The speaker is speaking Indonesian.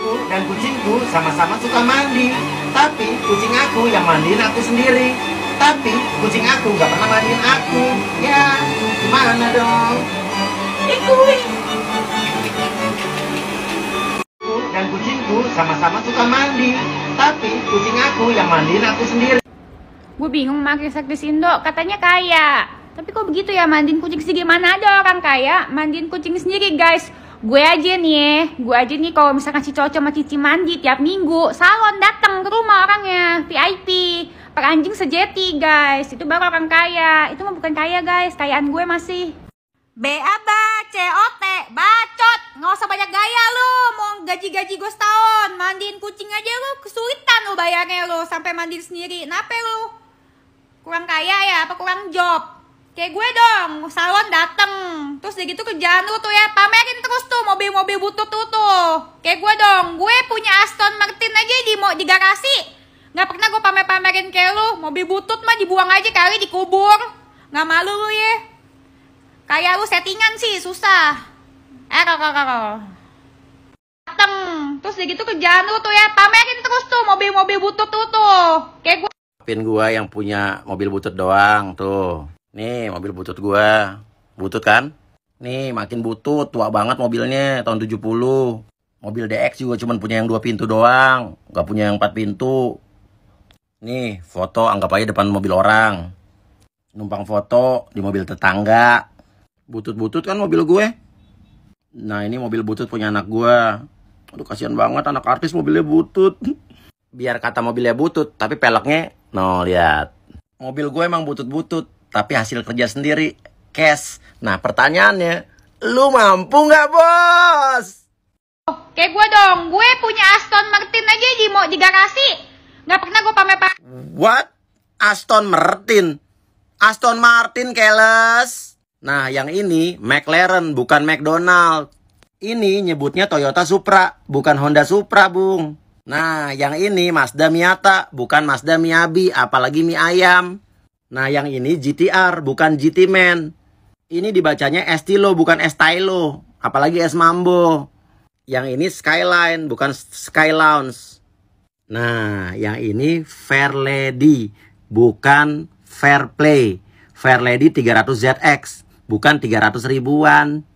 Aku dan kucingku sama-sama suka mandi. Tapi kucing aku yang mandiin aku sendiri. Tapi kucing aku gak pernah mandiin aku. Ya, gimana dong? Ikui Aku dan kucingku sama-sama suka mandi. Tapi kucing aku yang mandiin aku sendiri. Gue bingung pakai sakit Indo, katanya kaya. Tapi kok begitu ya mandiin kucing sendiri? Mana ada orang kaya mandiin kucing sendiri guys? gue aja nih ya, gue aja nih kalau misalkan si cowok sama cici mandi tiap minggu salon datang ke rumah orangnya VIP per anjing sejati guys itu baru orang kaya itu mah bukan kaya guys kayaan gue masih B A C O T bacot nggak usah banyak gaya lu mau gaji-gaji gue setahun mandiin kucing aja lu kesulitan lu bayarnya lu sampai mandiin sendiri nape lu kurang kaya ya apa kurang job kayak gue dong salon dateng terus dia gitu kejalan lu tuh ya pamerin terus tuh mobil-mobil butut tuh tuh kayak gue dong gue punya Aston Martin aja di mau di garasi nggak pernah gue pamer-pamerin kayak lu mobil butut mah dibuang aja kali dikubur nggak malu lu ya kayak lu settingan sih susah eh kakak dateng terus dia gitu kejalan lu tuh ya pamerin terus tuh mobil-mobil butut tuh tuh kayak gue pin gue yang punya mobil butut doang tuh Nih, mobil butut gua. Butut kan? Nih, makin butut, tua banget mobilnya, tahun 70. Mobil DX juga cuman punya yang dua pintu doang, nggak punya yang empat pintu. Nih, foto anggap aja depan mobil orang. Numpang foto di mobil tetangga. Butut-butut kan mobil gue. Nah, ini mobil butut punya anak gue. Aduh, kasihan banget anak artis mobilnya butut. Biar kata mobilnya butut, tapi peleknya, no, lihat. Mobil gue emang butut-butut, tapi hasil kerja sendiri cash. Nah pertanyaannya, lu mampu nggak bos? Oke, oh, gue dong, gue punya Aston Martin aja di mau di garasi, nggak pernah gue pamer pamer. What? Aston Martin? Aston Martin keles? Nah yang ini McLaren bukan McDonald. Ini nyebutnya Toyota Supra, bukan Honda Supra, Bung. Nah, yang ini Mazda Miata, bukan Mazda Miabi, apalagi mie ayam. Nah yang ini GTR bukan GT Man. Ini dibacanya Estilo bukan Estilo. Apalagi Es Mambo. Yang ini Skyline bukan Sky Lounge. Nah yang ini Fair Lady bukan Fair Play. Fair Lady 300ZX bukan 300 ribuan.